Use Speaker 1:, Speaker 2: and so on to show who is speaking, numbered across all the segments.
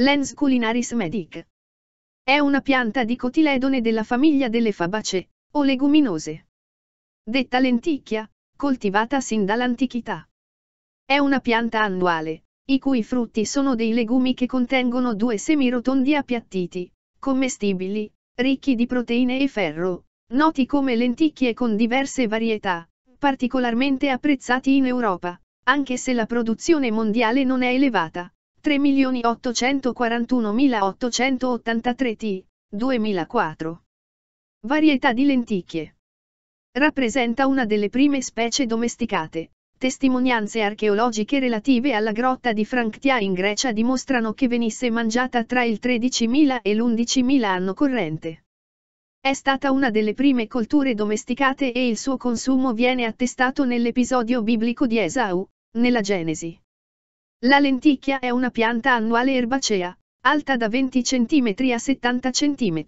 Speaker 1: Lens culinaris medic. È una pianta di cotiledone della famiglia delle fabacee, o leguminose. Detta lenticchia, coltivata sin dall'antichità. È una pianta annuale, i cui frutti sono dei legumi che contengono due semi rotondi appiattiti, commestibili, ricchi di proteine e ferro, noti come lenticchie con diverse varietà, particolarmente apprezzati in Europa, anche se la produzione mondiale non è elevata. 3.841.883 t, 2004. Varietà di lenticchie. Rappresenta una delle prime specie domesticate. Testimonianze archeologiche relative alla grotta di Franctia in Grecia dimostrano che venisse mangiata tra il 13.000 e l'11.000 anno corrente. È stata una delle prime colture domesticate e il suo consumo viene attestato nell'episodio biblico di Esau, nella Genesi. La lenticchia è una pianta annuale erbacea, alta da 20 cm a 70 cm.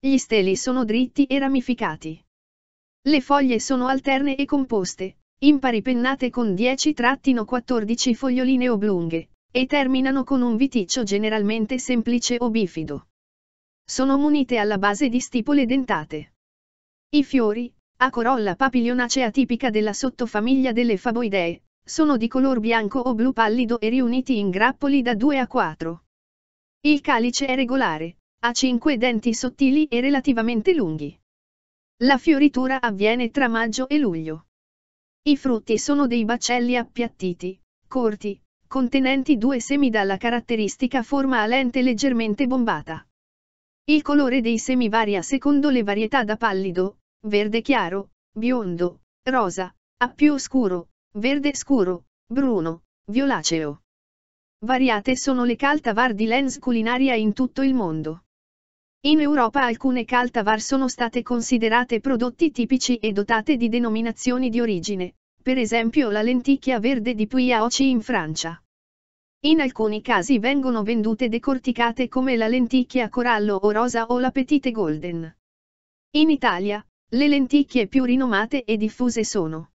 Speaker 1: Gli steli sono dritti e ramificati. Le foglie sono alterne e composte, impari pennate con 10-14 foglioline oblunghe, e terminano con un viticcio generalmente semplice o bifido. Sono munite alla base di stipole dentate. I fiori, a corolla papilionacea tipica della sottofamiglia delle faboidee, sono di color bianco o blu pallido e riuniti in grappoli da 2 a 4. Il calice è regolare, ha 5 denti sottili e relativamente lunghi. La fioritura avviene tra maggio e luglio. I frutti sono dei bacelli appiattiti, corti, contenenti due semi dalla caratteristica forma a lente leggermente bombata. Il colore dei semi varia secondo le varietà da pallido, verde chiaro, biondo, rosa, a più scuro, Verde scuro, bruno, violaceo. Variate sono le caltavar di lens culinaria in tutto il mondo. In Europa alcune caltavar sono state considerate prodotti tipici e dotate di denominazioni di origine, per esempio la lenticchia verde di Puyaoci in Francia. In alcuni casi vengono vendute decorticate come la lenticchia corallo o rosa o la petite golden. In Italia, le lenticchie più rinomate e diffuse sono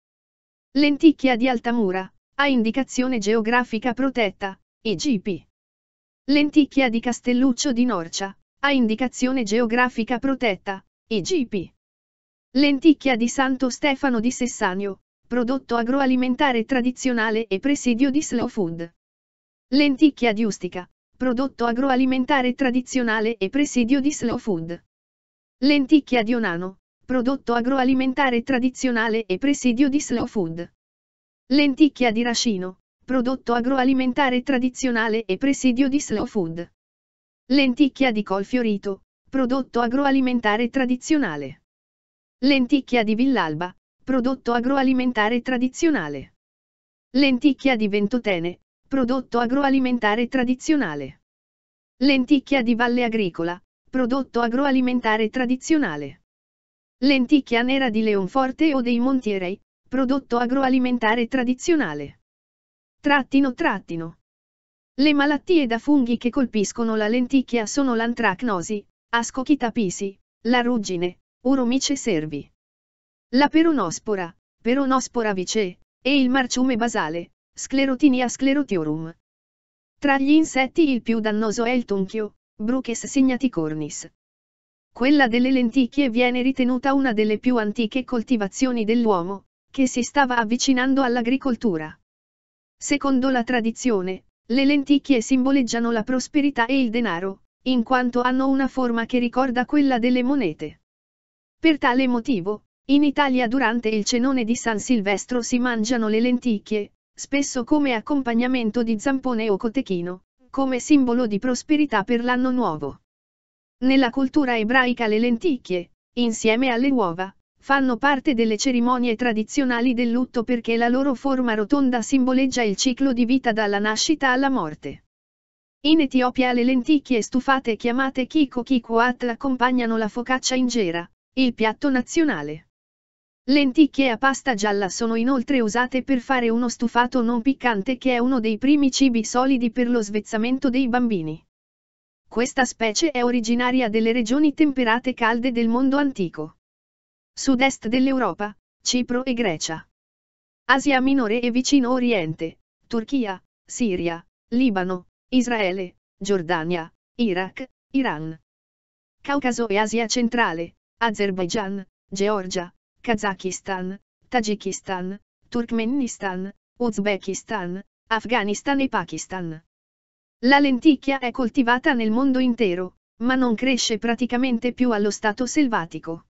Speaker 1: Lenticchia di Altamura, a indicazione geografica protetta, IGP. Lenticchia di Castelluccio di Norcia, a indicazione geografica protetta, IGP. Lenticchia di Santo Stefano di Sessanio, prodotto agroalimentare tradizionale e presidio di Slow Food. Lenticchia di Ustica, prodotto agroalimentare tradizionale e presidio di Slow Food. Lenticchia di Onano, prodotto agroalimentare tradizionale e presidio di slow food. Lenticchia di Rascino, prodotto agroalimentare tradizionale e presidio di slow food. Lenticchia di colfiorito, prodotto agroalimentare tradizionale. Lenticchia di Villalba, prodotto agroalimentare tradizionale. Lenticchia di Ventotene, prodotto agroalimentare tradizionale. Lenticchia di Valle Agricola, prodotto agroalimentare tradizionale. Lenticchia nera di Leonforte o dei Montierei, prodotto agroalimentare tradizionale. Trattino trattino. Le malattie da funghi che colpiscono la lenticchia sono l'antracnosi, ascochitapisi, la ruggine, uromice servi. La peronospora, peronospora vice, e il marciume basale, sclerotinia sclerotiorum. Tra gli insetti il più dannoso è il tunchio, Bruches signaticornis, quella delle lenticchie viene ritenuta una delle più antiche coltivazioni dell'uomo, che si stava avvicinando all'agricoltura. Secondo la tradizione, le lenticchie simboleggiano la prosperità e il denaro, in quanto hanno una forma che ricorda quella delle monete. Per tale motivo, in Italia durante il cenone di San Silvestro si mangiano le lenticchie, spesso come accompagnamento di zampone o cotechino, come simbolo di prosperità per l'anno nuovo. Nella cultura ebraica le lenticchie, insieme alle uova, fanno parte delle cerimonie tradizionali del lutto perché la loro forma rotonda simboleggia il ciclo di vita dalla nascita alla morte. In Etiopia le lenticchie stufate chiamate kiko kikuat accompagnano la focaccia injera, il piatto nazionale. Lenticchie a pasta gialla sono inoltre usate per fare uno stufato non piccante che è uno dei primi cibi solidi per lo svezzamento dei bambini. Questa specie è originaria delle regioni temperate calde del mondo antico. Sud-est dell'Europa, Cipro e Grecia. Asia Minore e Vicino Oriente, Turchia, Siria, Libano, Israele, Giordania, Iraq, Iran. Caucaso e Asia centrale, Azerbaijan, Georgia, Kazakistan, Tagikistan, Turkmenistan, Uzbekistan, Afghanistan e Pakistan. La lenticchia è coltivata nel mondo intero, ma non cresce praticamente più allo stato selvatico.